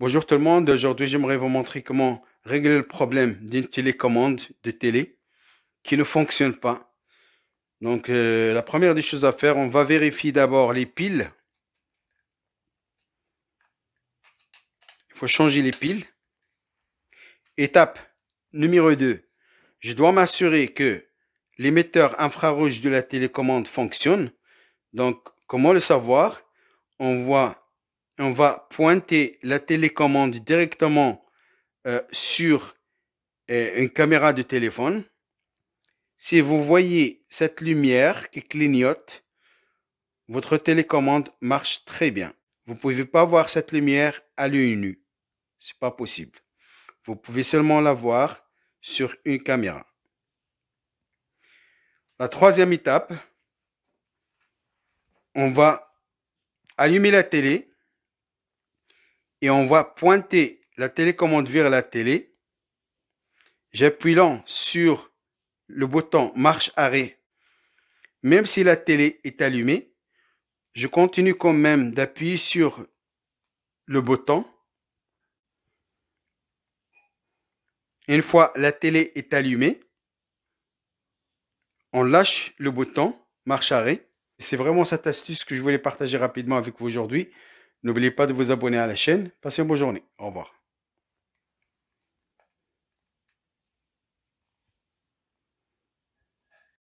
Bonjour tout le monde, aujourd'hui j'aimerais vous montrer comment régler le problème d'une télécommande de télé qui ne fonctionne pas. Donc euh, la première des choses à faire, on va vérifier d'abord les piles. Il faut changer les piles. Étape numéro 2, je dois m'assurer que l'émetteur infrarouge de la télécommande fonctionne. Donc comment le savoir On voit on va pointer la télécommande directement euh, sur euh, une caméra de téléphone. Si vous voyez cette lumière qui clignote, votre télécommande marche très bien. Vous ne pouvez pas voir cette lumière à l'œil nu. C'est pas possible. Vous pouvez seulement la voir sur une caméra. La troisième étape, on va allumer la télé et on va pointer la télécommande vers la télé. J'appuie sur le bouton marche arrêt. Même si la télé est allumée, je continue quand même d'appuyer sur le bouton. Une fois la télé est allumée, on lâche le bouton marche arrêt. C'est vraiment cette astuce que je voulais partager rapidement avec vous aujourd'hui. N'oubliez pas de vous abonner à la chaîne. Passez une bonne journée. Au revoir.